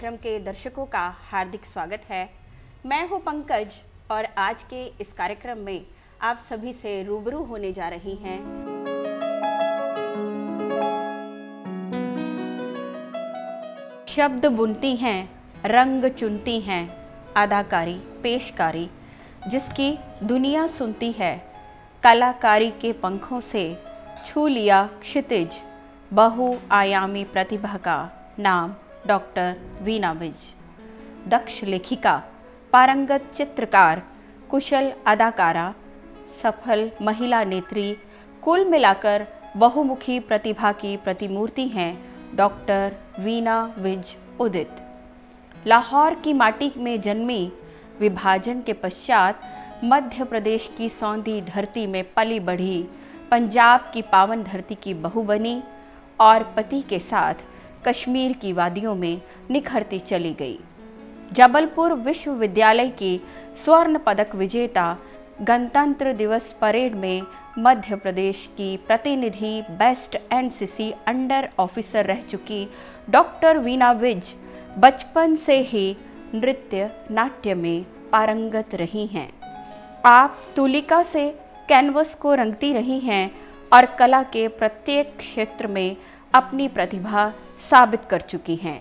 कार्यक्रम के दर्शकों का हार्दिक स्वागत है मैं हूं पंकज और आज के इस कार्यक्रम में आप सभी से रूबरू होने जा रही हैं शब्द बुनती हैं रंग चुनती हैं अदाकारी पेशकारी जिसकी दुनिया सुनती है कलाकारी के पंखों से छू लिया क्षितिज बहुआयामी प्रतिभा का नाम डॉक्टर वीना विज दक्ष लेखिका पारंगत चित्रकार कुशल अदाकारा सफल महिला नेत्री कुल मिलाकर बहुमुखी प्रतिभा की प्रतिमूर्ति हैं डॉक्टर वीना विज उदित लाहौर की माटी में जन्मी विभाजन के पश्चात मध्य प्रदेश की सौंधी धरती में पली बढ़ी पंजाब की पावन धरती की बहू बनी और पति के साथ कश्मीर की वादियों में निखरती चली गई जबलपुर विश्वविद्यालय की स्वर्ण पदक विजेता गणतंत्र दिवस परेड में मध्य प्रदेश की प्रतिनिधि बेस्ट एनसीसी अंडर ऑफिसर रह चुकी डॉक्टर वीना विज बचपन से ही नृत्य नाट्य में पारंगत रही हैं आप तुलिका से कैनवस को रंगती रही हैं और कला के प्रत्येक क्षेत्र में अपनी प्रतिभा साबित कर चुकी हैं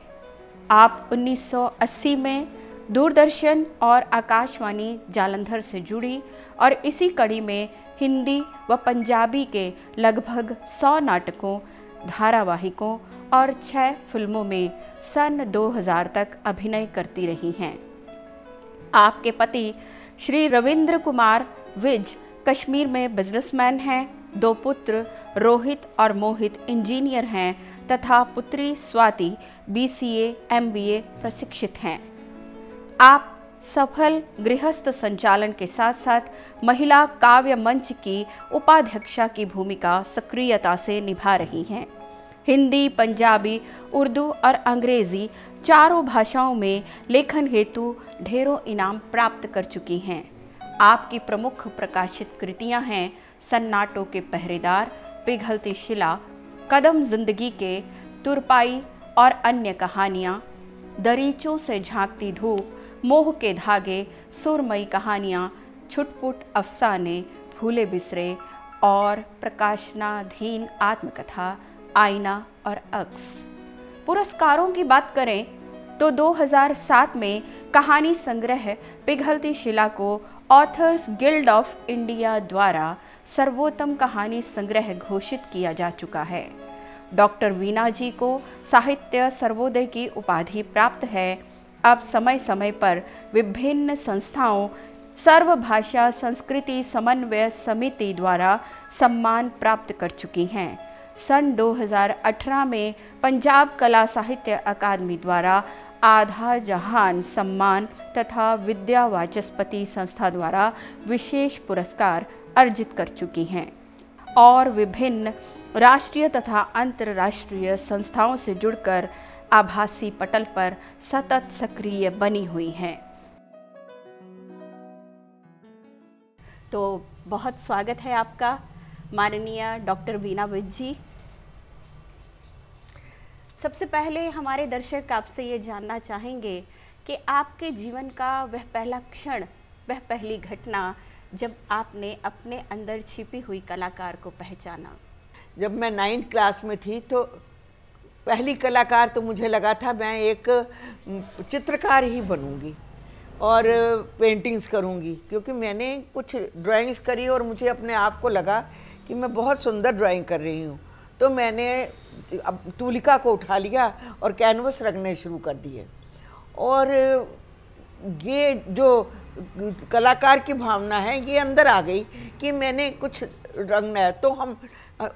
आप 1980 में दूरदर्शन और आकाशवाणी जालंधर से जुड़ी और इसी कड़ी में हिंदी व पंजाबी के लगभग 100 नाटकों धारावाहिकों और छः फिल्मों में सन 2000 तक अभिनय करती रही हैं आपके पति श्री रविंद्र कुमार विज कश्मीर में बिजनेसमैन हैं दो पुत्र रोहित और मोहित इंजीनियर हैं तथा पुत्री स्वाति बीसीए, एमबीए प्रशिक्षित हैं आप सफल गृहस्थ संचालन के साथ साथ महिला काव्य मंच की उपाध्यक्षा की भूमिका सक्रियता से निभा रही हैं हिंदी पंजाबी उर्दू और अंग्रेजी चारों भाषाओं में लेखन हेतु ढेरों इनाम प्राप्त कर चुकी हैं आपकी प्रमुख प्रकाशित कृतियां हैं सन्नाटों के पहरेदार पिघलती शिला कदम जिंदगी के तुरपाई और अन्य कहानियाँ दरीचों से झांकती धूप मोह के धागे सुरमई कहानियाँ छुटपुट अफसाने भूले बिसरे और प्रकाशनाधीन आत्मकथा आईना और अक्स पुरस्कारों की बात करें तो 2007 में कहानी संग्रह पिघलती शिला को ऑथर्स गिल्ड ऑफ इंडिया द्वारा सर्वोत्तम कहानी संग्रह घोषित किया जा चुका है डॉक्टर वीना जी को साहित्य सर्वोदय की उपाधि प्राप्त है अब समय समय पर विभिन्न संस्थाओं सर्वभाषा संस्कृति समन्वय समिति द्वारा सम्मान प्राप्त कर चुकी हैं सन 2018 में पंजाब कला साहित्य अकादमी द्वारा आधा जहान सम्मान तथा विद्या वाचस्पति संस्था द्वारा विशेष पुरस्कार अर्जित कर चुकी हैं और विभिन्न राष्ट्रीय तथा अंतर्राष्ट्रीय संस्थाओं से जुड़कर आभासी पटल पर सतत सक्रिय बनी हुई हैं तो बहुत स्वागत है आपका माननीय डॉक्टर वीना विज जी सबसे पहले हमारे दर्शक आपसे ये जानना चाहेंगे कि आपके जीवन का वह पहला क्षण वह पहली घटना जब आपने अपने अंदर छिपी हुई कलाकार को पहचाना जब मैं नाइन्थ क्लास में थी तो पहली कलाकार तो मुझे लगा था मैं एक चित्रकार ही बनूंगी और पेंटिंग्स करूंगी क्योंकि मैंने कुछ ड्राइंग्स करी और मुझे अपने आप को लगा कि मैं बहुत सुंदर ड्राइंग कर रही हूँ तो मैंने अब तूलिका को उठा लिया और कैनवस रंगने शुरू कर दिए और ये जो कलाकार की भावना है ये अंदर आ गई कि मैंने कुछ रंगना है तो हम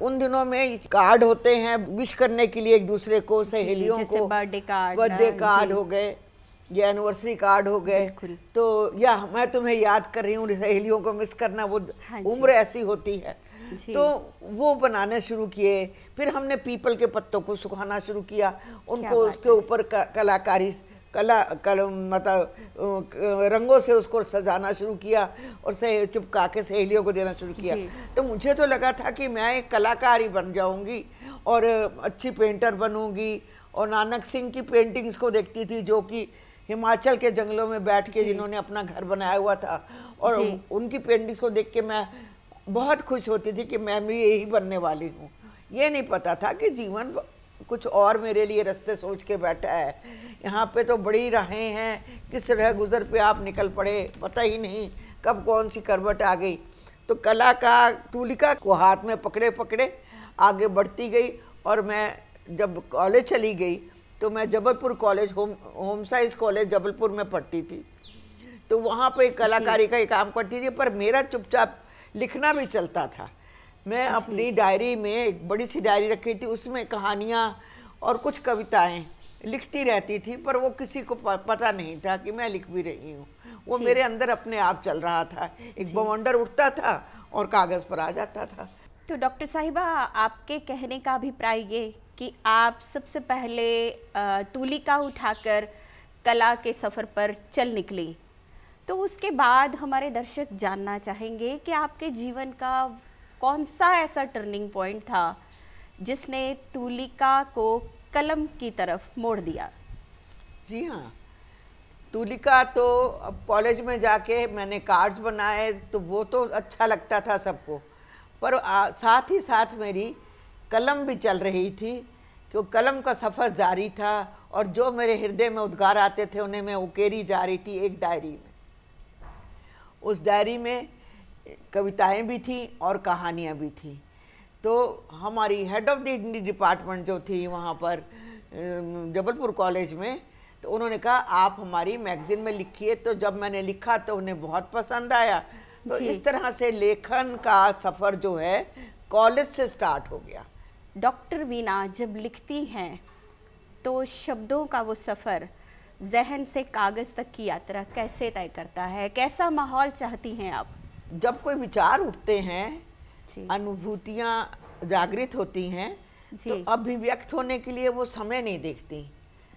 उन दिनों में कार्ड होते हैं विश करने के लिए एक दूसरे को सहेलियों को बर्थडे कार्ड बर्थडे हाँ, कार्ड हो गए या एनिवर्सरी कार्ड हो गए तो या मैं तुम्हें याद कर रही हूँ सहेलियों को मिस करना वो हाँ उम्र ऐसी होती है तो वो बनाने शुरू किए फिर हमने पीपल के पत्तों को सुखाना शुरू किया उनको उसके ऊपर कलाकारी कला कल मतलब रंगों से उसको सजाना शुरू किया और सह चिपका के सहेलियों को देना शुरू किया तो मुझे तो लगा था कि मैं एक कलाकार ही बन जाऊंगी और अच्छी पेंटर बनूंगी और नानक सिंह की पेंटिंग्स को देखती थी जो कि हिमाचल के जंगलों में बैठ के जिन्होंने अपना घर बनाया हुआ था और उनकी पेंटिंग्स को देख के मैं बहुत खुश होती थी कि मैं भी यही बनने वाली हूँ ये नहीं पता था कि जीवन कुछ और मेरे लिए रास्ते सोच के बैठा है यहाँ पे तो बड़ी राहें हैं किस रह गुजर पे आप निकल पड़े पता ही नहीं कब कौन सी करवट आ गई तो कला का तूलिका को हाथ में पकड़े पकड़े आगे बढ़ती गई और मैं जब कॉलेज चली गई तो मैं Jabalpur college home home science college Jabalpur में पढ़ती थी तो वहाँ पे कलाकारी का ही काम करती थी पर मेरा चुपचाप लिखना भी चलता था मैं अपनी डायरी में एक बड़ी सी डायरी रखी थी उसमें कहानियाँ और कुछ कविताएँ लिखती रहती थी पर वो किसी को पता नहीं था कि मैं लिख भी रही हूँ वो मेरे अंदर अपने आप चल रहा था एक बवंडर उठता था और कागज़ पर आ जाता था तो डॉक्टर साहिबा आपके कहने का अभिप्राय ये कि आप सबसे पहले तूलिका उठाकर कला के सफ़र पर चल निकली तो उसके बाद हमारे दर्शक जानना चाहेंगे कि आपके जीवन का कौन सा ऐसा टर्निंग पॉइंट था जिसने तूलिका को कलम की तरफ मोड़ दिया जी हाँ तूलिका तो अब कॉलेज में जाके मैंने कार्ड्स बनाए तो वो तो अच्छा लगता था सबको पर आ, साथ ही साथ मेरी कलम भी चल रही थी क्यों कलम का सफ़र जारी था और जो मेरे हृदय में उद्गार आते थे उन्हें मैं उकेरी जा रही थी एक डायरी में उस डायरी में कविताएं भी थी और कहानियां भी थी तो हमारी हेड ऑफ़ दी डिपार्टमेंट जो थी वहाँ पर जबलपुर कॉलेज में तो उन्होंने कहा आप हमारी मैगज़ीन में लिखिए तो जब मैंने लिखा तो उन्हें बहुत पसंद आया तो इस तरह से लेखन का सफ़र जो है कॉलेज से स्टार्ट हो गया डॉक्टर वीना जब लिखती हैं तो शब्दों का वो सफ़र जहन से कागज़ तक की यात्रा कैसे तय करता है कैसा माहौल चाहती हैं आप जब कोई विचार उठते हैं अनुभूतियाँ जागृत होती हैं तो अभिव्यक्त होने के लिए वो समय नहीं देखती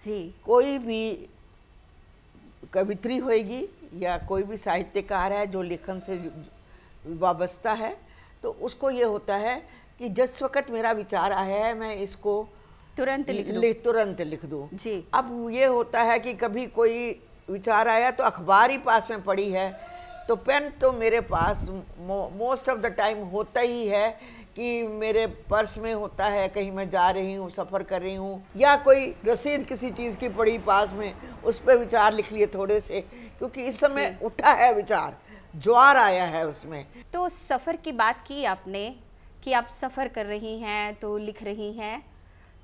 जी कोई भी कवित्री होएगी या कोई भी साहित्यकार है जो लेखन से वाबस्ता है तो उसको ये होता है कि जिस वक्त मेरा विचार आया है मैं इसको तुरंत लिख दो तुरंत लिख दो जी अब ये होता है कि कभी कोई विचार आया तो अखबार ही पास में पड़ी है तो पेन तो मेरे पास मोस्ट ऑफ द टाइम होता ही है कि मेरे पर्स में होता है कहीं मैं जा रही हूँ सफ़र कर रही हूँ या कोई रसीद किसी चीज़ की पड़ी पास में उस पर विचार लिख लिए थोड़े से क्योंकि इस समय उठा है विचार ज्वार आया है उसमें तो सफ़र की बात की आपने कि आप सफ़र कर रही हैं तो लिख रही हैं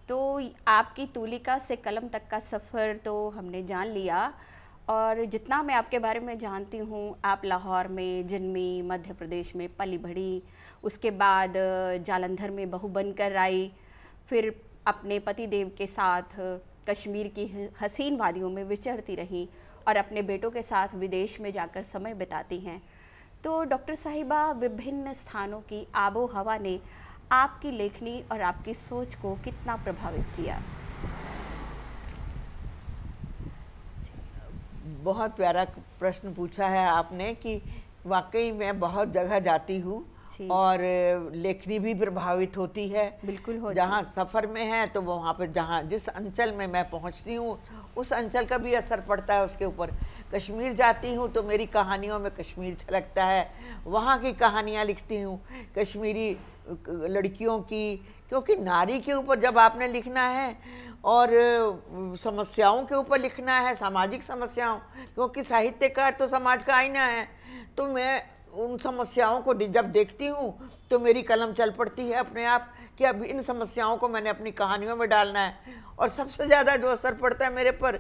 तो आपकी तूलिका से कलम तक का सफ़र तो हमने जान लिया और जितना मैं आपके बारे में जानती हूँ आप लाहौर में जन्मी मध्य प्रदेश में पली बढ़ी उसके बाद जालंधर में बहू बनकर आई फिर अपने पति देव के साथ कश्मीर की हसीन वादियों में विचरती रहीं और अपने बेटों के साथ विदेश में जाकर समय बिताती हैं तो डॉक्टर साहिबा विभिन्न स्थानों की आबो हवा ने आपकी लेखनी और आपकी सोच को कितना प्रभावित किया बहुत प्यारा प्रश्न पूछा है आपने कि वाकई मैं बहुत जगह जाती हूँ और लेखनी भी प्रभावित होती है बिल्कुल हो जहाँ सफ़र में है तो वहाँ पर जहाँ जिस अंचल में मैं पहुँचती हूँ उस अंचल का भी असर पड़ता है उसके ऊपर कश्मीर जाती हूँ तो मेरी कहानियों में कश्मीर छलकता है वहाँ की कहानियाँ लिखती हूँ कश्मीरी लड़कियों की क्योंकि नारी के ऊपर जब आपने लिखना है और समस्याओं के ऊपर लिखना है सामाजिक समस्याओं क्योंकि साहित्यकार तो समाज का आईना है तो मैं उन समस्याओं को जब देखती हूँ तो मेरी कलम चल पड़ती है अपने आप कि अब इन समस्याओं को मैंने अपनी कहानियों में डालना है और सबसे ज़्यादा जो असर पड़ता है मेरे पर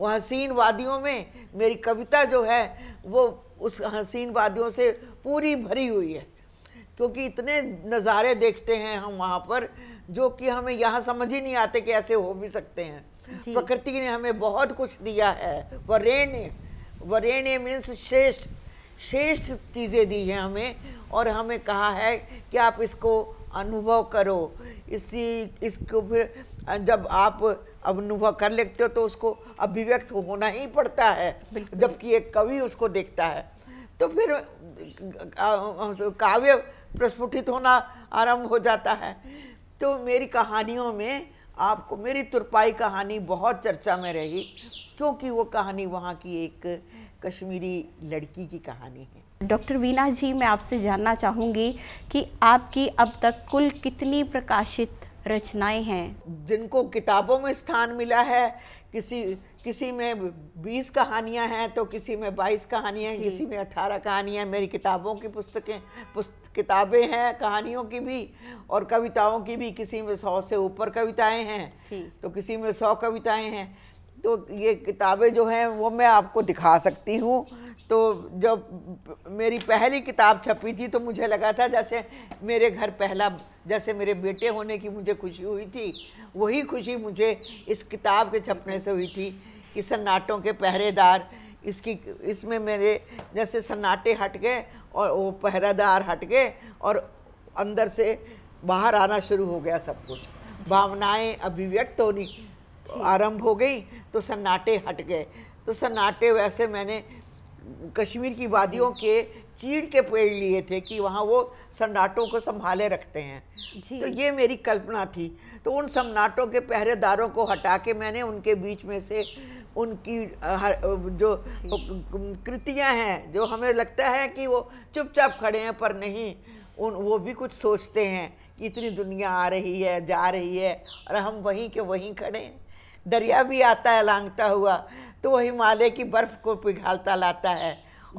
वो हसीन वादियों में मेरी कविता जो है वो उस हसीन वादियों से पूरी भरी हुई है क्योंकि इतने नज़ारे देखते हैं हम वहाँ पर जो कि हमें यहाँ समझ ही नहीं आते कि ऐसे हो भी सकते हैं प्रकृति ने हमें बहुत कुछ दिया है वरेण्य वरेण्य मीन्स श्रेष्ठ श्रेष्ठ चीज़ें दी हैं हमें और हमें कहा है कि आप इसको अनुभव करो इसी इसको फिर जब आप अब अनुभव कर लेते हो तो उसको अभिव्यक्त होना ही पड़ता है जबकि एक कवि उसको देखता है तो फिर काव्य प्रस्फुटित होना आरंभ हो जाता है तो मेरी कहानियों में आपको मेरी तुरपाई कहानी बहुत चर्चा में रही क्योंकि वो कहानी वहाँ की एक कश्मीरी लड़की की कहानी है डॉक्टर वीना जी मैं आपसे जानना चाहूँगी कि आपकी अब तक कुल कितनी प्रकाशित रचनाएं हैं जिनको किताबों में स्थान मिला है किसी किसी में बीस कहानियां हैं तो किसी में बाईस कहानियां हैं किसी में अठारह कहानियां हैं मेरी किताबों की पुस्तकें पुस्त किताबें हैं कहानियों की भी और कविताओं की भी किसी में सौ से ऊपर कविताएं हैं तो किसी में सौ कविताएं हैं तो ये किताबें जो हैं वो मैं आपको दिखा सकती हूँ तो जब मेरी पहली किताब छपी थी तो मुझे लगा था जैसे मेरे घर पहला जैसे मेरे बेटे होने की मुझे खुशी हुई थी वही खुशी मुझे इस किताब के छपने से हुई थी कि सन्नाटों के पहरेदार इसकी इसमें मेरे जैसे सन्नाटे हट गए और वो पहरेदार हट गए और अंदर से बाहर आना शुरू हो गया सब कुछ भावनाएं अभिव्यक्त होनी आरंभ हो गई तो सन्नाटे हट गए तो सन्नाटे वैसे मैंने कश्मीर की वादियों के चीड़ के पेड़ लिए थे कि वहाँ वो सन्नाटों को संभाले रखते हैं तो ये मेरी कल्पना थी तो उन सन्नाटों के पहरेदारों को हटा के मैंने उनके बीच में से उनकी जो कृतियाँ हैं जो हमें लगता है कि वो चुपचाप खड़े हैं पर नहीं उन वो भी कुछ सोचते हैं कि इतनी दुनिया आ रही है जा रही है और हम वहीं के वहीं खड़े हैं दरिया भी आता है लांगता हुआ तो वो हिमालय की बर्फ़ को पिघालता लाता है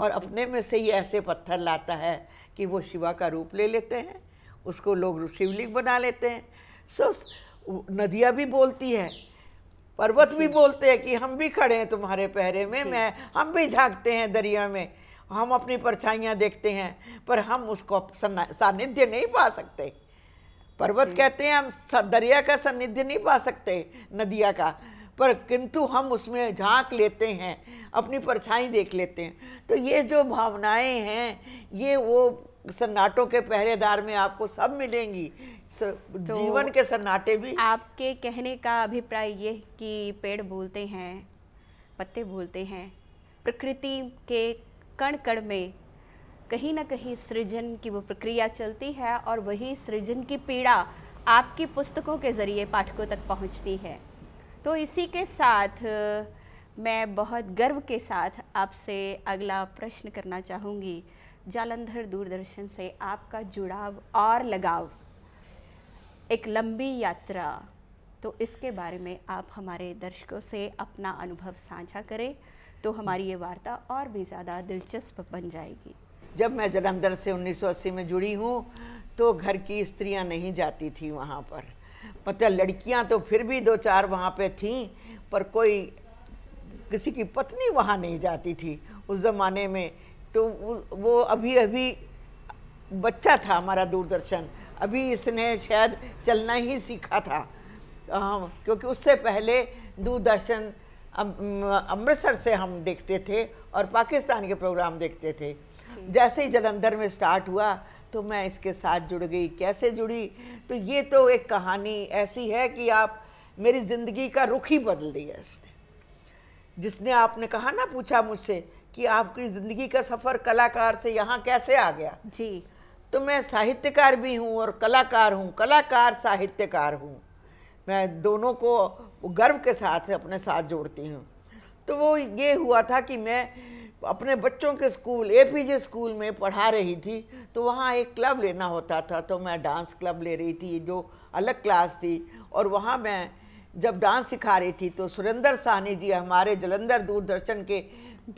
और अपने में से ही ऐसे पत्थर लाता है कि वो शिवा का रूप ले लेते हैं उसको लोग शिवलिंग बना लेते हैं सो नदियाँ भी बोलती है पर्वत भी बोलते हैं कि हम भी खड़े हैं तुम्हारे पहरे में मैं हम भी झांकते हैं दरिया में हम अपनी परछाइयाँ देखते हैं पर हम उसको सानिध्य नहीं पा सकते पर्वत कहते हैं हम दरिया का सानिध्य नहीं पा सकते नदिया का पर किंतु हम उसमें झांक लेते हैं अपनी परछाई देख लेते हैं तो ये जो भावनाएं हैं ये वो सन्नाटों के पहरेदार में आपको सब मिलेंगी तो जीवन के सन्नाटे भी आपके कहने का अभिप्राय ये कि पेड़ भूलते हैं पत्ते भूलते हैं प्रकृति के कण कण में कहीं ना कहीं सृजन की वो प्रक्रिया चलती है और वही सृजन की पीड़ा आपकी पुस्तकों के ज़रिए पाठकों तक पहुंचती है तो इसी के साथ मैं बहुत गर्व के साथ आपसे अगला प्रश्न करना चाहूँगी जालंधर दूरदर्शन से आपका जुड़ाव और लगाव एक लंबी यात्रा तो इसके बारे में आप हमारे दर्शकों से अपना अनुभव साझा करें तो हमारी ये वार्ता और भी ज़्यादा दिलचस्प बन जाएगी जब मैं जलंधर से 1980 में जुड़ी हूँ तो घर की स्त्रियाँ नहीं जाती थी वहाँ पर मतलब लड़कियां तो फिर भी दो चार वहाँ पे थीं पर कोई किसी की पत्नी वहाँ नहीं जाती थी उस ज़माने में तो वो अभी अभी बच्चा था हमारा दूरदर्शन अभी इसने शायद चलना ही सीखा था हम क्योंकि उससे पहले दूरदर्शन अमृतसर से हम देखते थे और पाकिस्तान के प्रोग्राम देखते थे जैसे ही जलंधर में स्टार्ट हुआ तो मैं इसके साथ जुड़ गई कैसे जुड़ी तो ये तो एक कहानी ऐसी है कि आप मेरी ज़िंदगी का रुख ही बदल दिया इसने जिसने आपने कहा ना पूछा मुझसे कि आपकी ज़िंदगी का सफ़र कलाकार से यहाँ कैसे आ गया जी तो मैं साहित्यकार भी हूँ और कलाकार हूँ कलाकार साहित्यकार हूँ मैं दोनों को गर्व के साथ अपने साथ जोड़ती हूँ तो वो ये हुआ था कि मैं अपने बच्चों के स्कूल एपीजे स्कूल में पढ़ा रही थी तो वहाँ एक क्लब लेना होता था तो मैं डांस क्लब ले रही थी जो अलग क्लास थी और वहाँ मैं जब डांस सिखा रही थी तो सुरेंद्र साहनी जी हमारे जलंधर दूरदर्शन के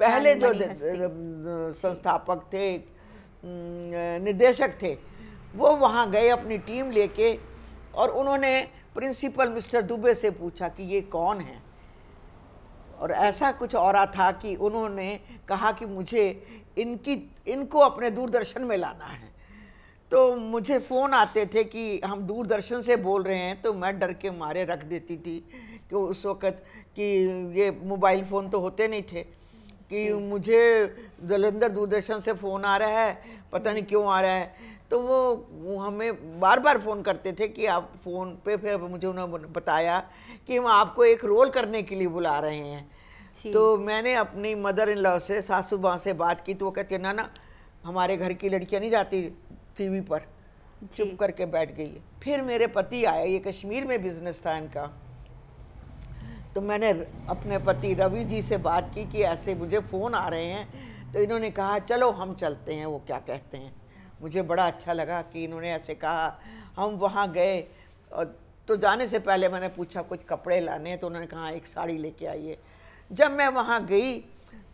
पहले जो संस्थापक थे निर्देशक थे वो वहाँ गए अपनी टीम लेके और उन्होंने प्रिंसिपल मिस्टर दुबे से पूछा कि ये कौन है और ऐसा कुछ और था कि उन्होंने कहा कि मुझे इनकी इनको अपने दूरदर्शन में लाना है तो मुझे फ़ोन आते थे कि हम दूरदर्शन से बोल रहे हैं तो मैं डर के मारे रख देती थी कि उस वक़्त कि ये मोबाइल फ़ोन तो होते नहीं थे कि मुझे जलंधर दूरदर्शन से फ़ोन आ रहा है पता नहीं क्यों आ रहा है तो वो वो हमें बार बार फ़ोन करते थे कि आप फ़ोन पे फिर मुझे उन्होंने बताया कि हम आपको एक रोल करने के लिए बुला रहे हैं तो मैंने अपनी मदर इन लॉ से सासू माँ से बात की तो वो कहती है ना हमारे घर की लड़कियाँ नहीं जाती टीवी पर चुप करके बैठ गई फिर मेरे पति आए ये कश्मीर में बिजनेस था इनका तो मैंने अपने पति रवि जी से बात की कि ऐसे मुझे फ़ोन आ रहे हैं तो इन्होंने कहा चलो हम चलते हैं वो क्या कहते हैं मुझे बड़ा अच्छा लगा कि इन्होंने ऐसे कहा हम वहाँ गए और तो जाने से पहले मैंने पूछा कुछ कपड़े लाने तो उन्होंने कहा एक साड़ी लेके आइए जब मैं वहाँ गई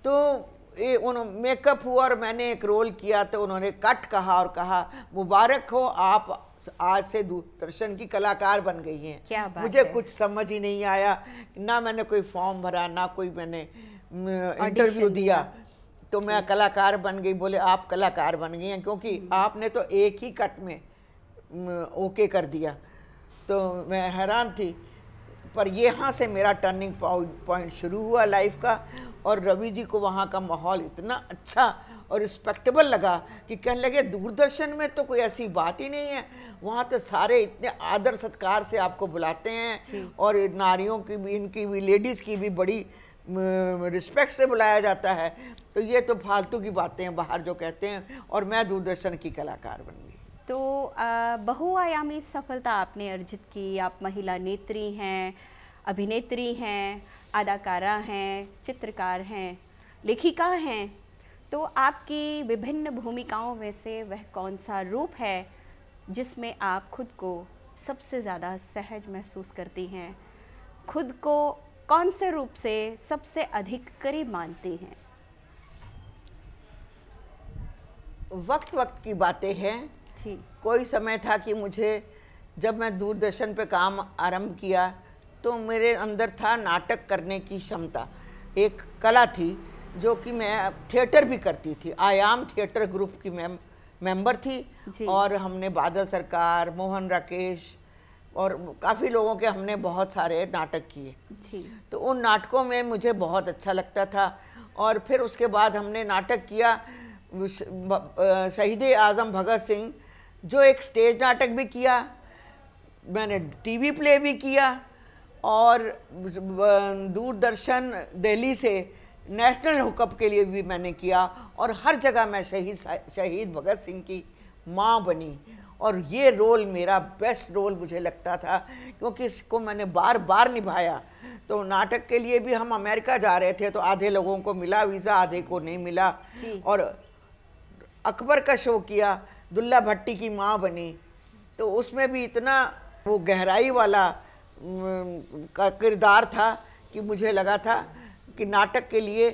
तो ये मेकअप हुआ और मैंने एक रोल किया तो उन्होंने कट कहा और कहा मुबारक हो आप आज से दूरदर्शन की कलाकार बन गई हैं क्या बात मुझे है? कुछ समझ ही नहीं आया ना मैंने कोई फॉर्म भरा ना कोई मैंने इंटरव्यू दिया, दिया। तो मैं कलाकार बन गई बोले आप कलाकार बन गई हैं क्योंकि hmm. आपने तो एक ही कट में ओके कर दिया तो मैं हैरान थी पर यहाँ से मेरा टर्निंग पॉइंट शुरू हुआ लाइफ का और रवि जी को वहाँ का माहौल इतना अच्छा और रिस्पेक्टेबल लगा कि कहने लगे दूरदर्शन में तो कोई ऐसी बात ही नहीं है वहाँ तो सारे इतने आदर सत्कार से आपको बुलाते हैं और नारियों की भी इनकी भी लेडीज़ की भी बड़ी रिस्पेक्ट से बुलाया जाता है तो ये तो फालतू की बातें हैं बाहर जो कहते हैं और मैं दूरदर्शन की कलाकार बन गई तो बहुआयामी सफलता आपने अर्जित की आप महिला नेत्री हैं अभिनेत्री हैं अदाकारा हैं चित्रकार हैं लेखिका हैं तो आपकी विभिन्न भूमिकाओं में से वह कौन सा रूप है जिसमें आप खुद को सबसे ज़्यादा सहज महसूस करती हैं खुद को कौन से रूप से सबसे अधिक करीब मानते हैं वक्त वक्त की बातें हैं कोई समय था कि मुझे जब मैं दूरदर्शन पे काम आरंभ किया तो मेरे अंदर था नाटक करने की क्षमता एक कला थी जो कि मैं थिएटर भी करती थी आयाम थिएटर ग्रुप की मैम मेंबर थी और हमने बादल सरकार मोहन राकेश और काफ़ी लोगों के हमने बहुत सारे नाटक किए तो उन नाटकों में मुझे बहुत अच्छा लगता था और फिर उसके बाद हमने नाटक किया शहीद आज़म भगत सिंह जो एक स्टेज नाटक भी किया मैंने टीवी प्ले भी किया और दूरदर्शन दिल्ली से नेशनल हुकअप के लिए भी मैंने किया और हर जगह मैं शहीद शहीद भगत सिंह की माँ बनी और ये रोल मेरा बेस्ट रोल मुझे लगता था क्योंकि इसको मैंने बार बार निभाया तो नाटक के लिए भी हम अमेरिका जा रहे थे तो आधे लोगों को मिला वीज़ा आधे को नहीं मिला और अकबर का शो किया दुल्ला भट्टी की माँ बनी तो उसमें भी इतना वो गहराई वाला किरदार था कि मुझे लगा था कि नाटक के लिए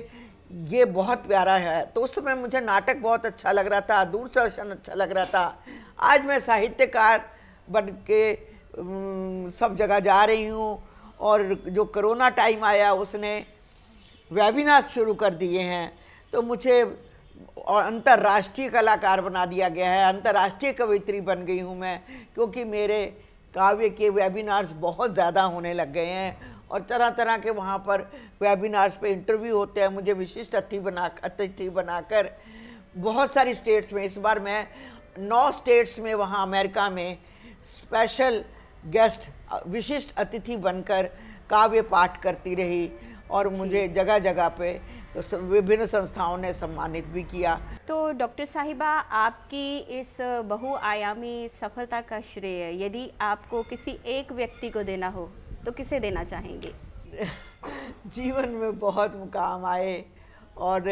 ये बहुत प्यारा है तो उस समय मुझे नाटक बहुत अच्छा लग रहा था दूरदर्शन अच्छा लग रहा था आज मैं साहित्यकार बन के सब जगह जा रही हूँ और जो कोरोना टाइम आया उसने वेबिनार शुरू कर दिए हैं तो मुझे अंतर्राष्ट्रीय कलाकार बना दिया गया है अंतर्राष्ट्रीय कवित्री बन गई हूँ मैं क्योंकि मेरे काव्य के वेबिनार्स बहुत ज़्यादा होने लग गए हैं और तरह तरह के वहाँ पर वेबिनार्स पे इंटरव्यू होते हैं मुझे विशिष्ट अतिथि बना अतिथि बनाकर बहुत सारी स्टेट्स में इस बार मैं नौ स्टेट्स में वहाँ अमेरिका में स्पेशल गेस्ट विशिष्ट अतिथि बनकर काव्य पाठ करती रही और मुझे जगह जगह पे तो विभिन्न संस्थाओं ने सम्मानित भी किया तो डॉक्टर साहिबा आपकी इस बहुआयामी सफलता का श्रेय यदि आपको किसी एक व्यक्ति को देना हो तो किसे देना चाहेंगे जीवन में बहुत मुकाम आए और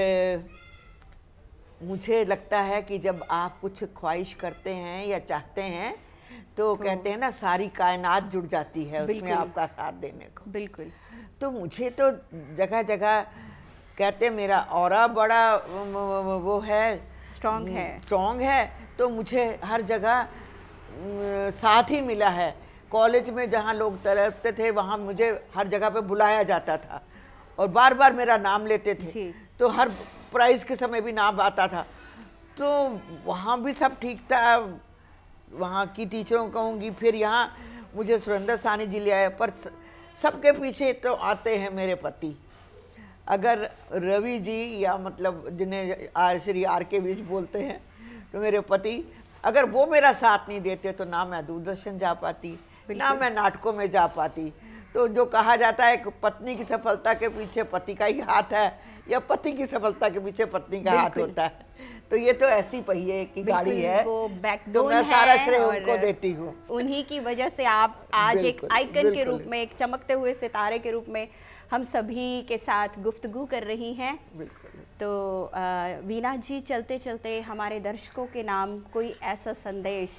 मुझे लगता है कि जब आप कुछ ख्वाहिश करते हैं या चाहते हैं तो, तो कहते हैं ना सारी कायनात जुड़ जाती है उसमें आपका साथ देने को बिल्कुल तो मुझे तो जगह जगह कहते हैं मेरा और बड़ा वो है स्ट्रॉन्ग है स्ट्रॉन्ग है तो मुझे हर जगह साथ ही मिला है कॉलेज में जहाँ लोग तड़पते थे वहाँ मुझे हर जगह पे बुलाया जाता था और बार बार मेरा नाम लेते थे तो हर प्राइज के समय भी नाम आता था तो वहाँ भी सब ठीक था वहाँ की टीचरों कहूँगी फिर यहाँ मुझे सुरेंद्र सानी जी ले आए पर सबके पीछे तो आते हैं मेरे पति अगर रवि जी या मतलब जिन्हें आर श्री आर के बीच बोलते हैं तो मेरे पति अगर वो मेरा साथ नहीं देते तो ना मैं दूरदर्शन जा पाती ना मैं नाटकों में जा पाती तो जो कहा जाता है कि पत्नी की सफलता के पीछे पति का ही हाथ है या पति की सफलता के पीछे पत्नी का हाथ होता है तो ये तो ऐसी पहिए की गाड़ी है वो तो मैं सारा श्रेय उनको देती हूँ उन्हीं की वजह से आप आज एक आइकन के रूप में एक चमकते हुए सितारे के रूप में हम सभी के साथ गुफ्तगु कर रही हैं तो वीना जी चलते चलते हमारे दर्शकों के नाम कोई ऐसा संदेश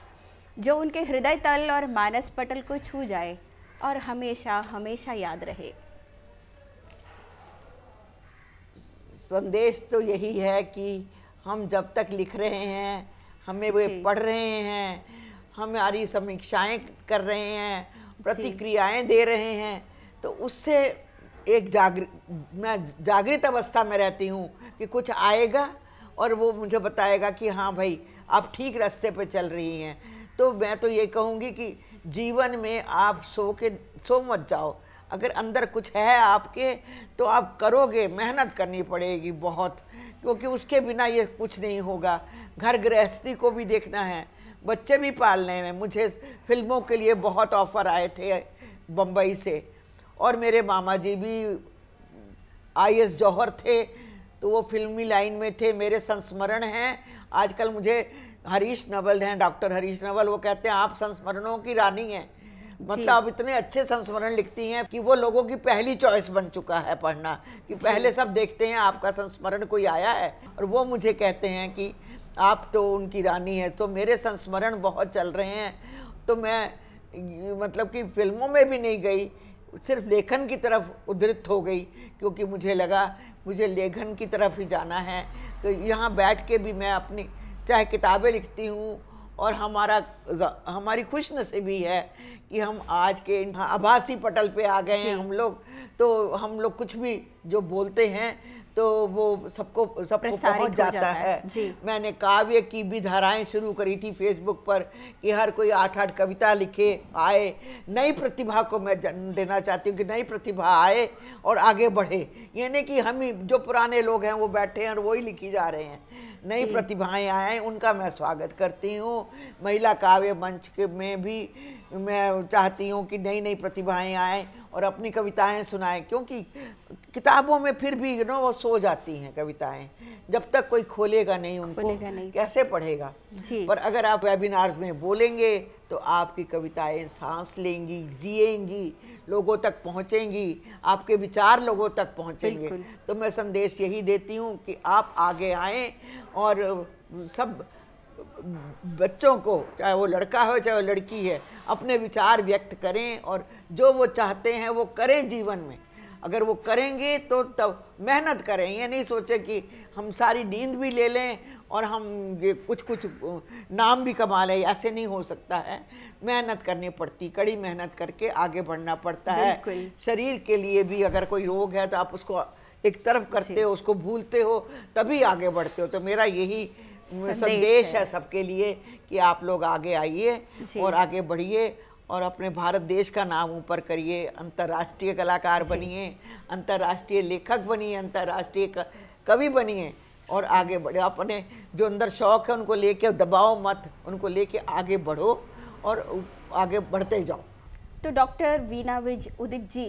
जो उनके हृदय तल और मानस पटल को छू जाए और हमेशा हमेशा याद रहे संदेश तो यही है कि हम जब तक लिख रहे हैं हमें वे पढ़ रहे हैं हमारी समीक्षाएं कर रहे हैं प्रतिक्रियाएं दे रहे हैं तो उससे एक जागृ मैं जागृत अवस्था में रहती हूँ कि कुछ आएगा और वो मुझे बताएगा कि हाँ भाई आप ठीक रास्ते पर चल रही हैं तो मैं तो ये कहूँगी कि जीवन में आप सो के सो मत जाओ अगर अंदर कुछ है आपके तो आप करोगे मेहनत करनी पड़ेगी बहुत क्योंकि उसके बिना ये कुछ नहीं होगा घर गृहस्थी को भी देखना है बच्चे भी पालने हैं मुझे फिल्मों के लिए बहुत ऑफ़र आए थे बम्बई से और मेरे मामा जी भी आई एस जौहर थे तो वो फिल्मी लाइन में थे मेरे संस्मरण हैं आजकल मुझे हरीश नवल हैं डॉक्टर हरीश नवल वो कहते हैं आप संस्मरणों की रानी हैं मतलब आप इतने अच्छे संस्मरण लिखती हैं कि वो लोगों की पहली चॉइस बन चुका है पढ़ना कि पहले सब देखते हैं आपका संस्मरण कोई आया है और वो मुझे कहते हैं कि आप तो उनकी रानी है तो मेरे संस्मरण बहुत चल रहे हैं तो मैं मतलब कि फिल्मों में भी नहीं गई सिर्फ लेखन की तरफ उद्धृत हो गई क्योंकि मुझे लगा मुझे लेखन की तरफ ही जाना है तो यहाँ बैठ के भी मैं अपनी चाहे किताबें लिखती हूँ और हमारा हमारी खुश नसीबी है कि हम आज के आभासी पटल पे आ गए हैं हम लोग तो हम लोग कुछ भी जो बोलते हैं तो वो सबको सबको पहुंच जाता, जाता है, है। मैंने काव्य की भी धाराएं शुरू करी थी फेसबुक पर कि हर कोई आठ आठ कविता लिखे आए नई प्रतिभा को मैं देना चाहती हूँ कि नई प्रतिभा आए और आगे बढ़े यानी कि हम जो पुराने लोग हैं वो बैठे हैं और वही लिखी जा रहे हैं नई प्रतिभाएं आए उनका मैं स्वागत करती हूँ महिला काव्य मंच के में भी मैं चाहती हूँ कि नई नई प्रतिभाएं आएँ और अपनी कविताएं सुनाएं क्योंकि किताबों में फिर भी यू नो वो सो जाती हैं कविताएं जब तक कोई खोलेगा नहीं उनको खोलेगा नहीं कैसे पढ़ेगा जी पर अगर आप वेबिनार्स में बोलेंगे तो आपकी कविताएं सांस लेंगी जिएंगी लोगों तक पहुंचेंगी आपके विचार लोगों तक पहुंचेंगे तो मैं संदेश यही देती हूँ कि आप आगे आए और सब बच्चों को चाहे वो लड़का हो चाहे वो लड़की है अपने विचार व्यक्त करें और जो वो चाहते हैं वो करें जीवन में अगर वो करेंगे तो तब मेहनत करें ये नहीं सोचे कि हम सारी नींद भी ले लें और हम ये कुछ कुछ नाम भी कमा लें ऐसे नहीं हो सकता है मेहनत करनी पड़ती कड़ी मेहनत करके आगे बढ़ना पड़ता है शरीर के लिए भी अगर कोई रोग है तो आप उसको एक तरफ करते हो उसको भूलते हो तभी आगे बढ़ते हो तो मेरा यही संदेश है, है सबके लिए कि आप लोग आगे आइए और आगे बढ़िए और अपने भारत देश का नाम ऊपर करिए अंतर्राष्ट्रीय कलाकार बनिए अंतर्राष्ट्रीय लेखक बनिए अंतर्राष्ट्रीय कवि बनिए और आगे बढ़े अपने जो अंदर शौक है उनको लेके दबाओ मत उनको लेके आगे बढ़ो और आगे बढ़ते जाओ तो डॉक्टर वीना विज उदित जी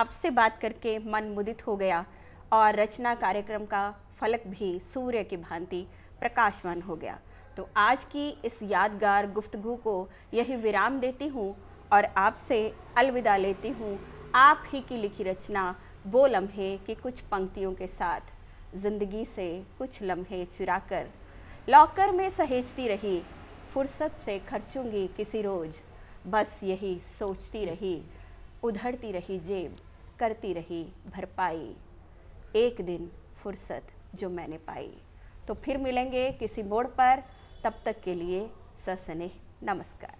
आपसे बात करके मन मुदित हो गया और रचना कार्यक्रम का फलक भी सूर्य की भांति प्रकाशमान हो गया तो आज की इस यादगार गुफ्तगु को यही विराम देती हूँ और आपसे अलविदा लेती हूँ आप ही की लिखी रचना वो लम्हे की कुछ पंक्तियों के साथ ज़िंदगी से कुछ लम्हे चुरा कर लॉकर में सहेजती रही फुर्सत से खर्चूंगी किसी रोज़ बस यही सोचती रही उधड़ती रही जेब करती रही भरपाई एक दिन फुर्सत जो मैंने पाई तो फिर मिलेंगे किसी मोड़ पर तब तक के लिए ससने नमस्कार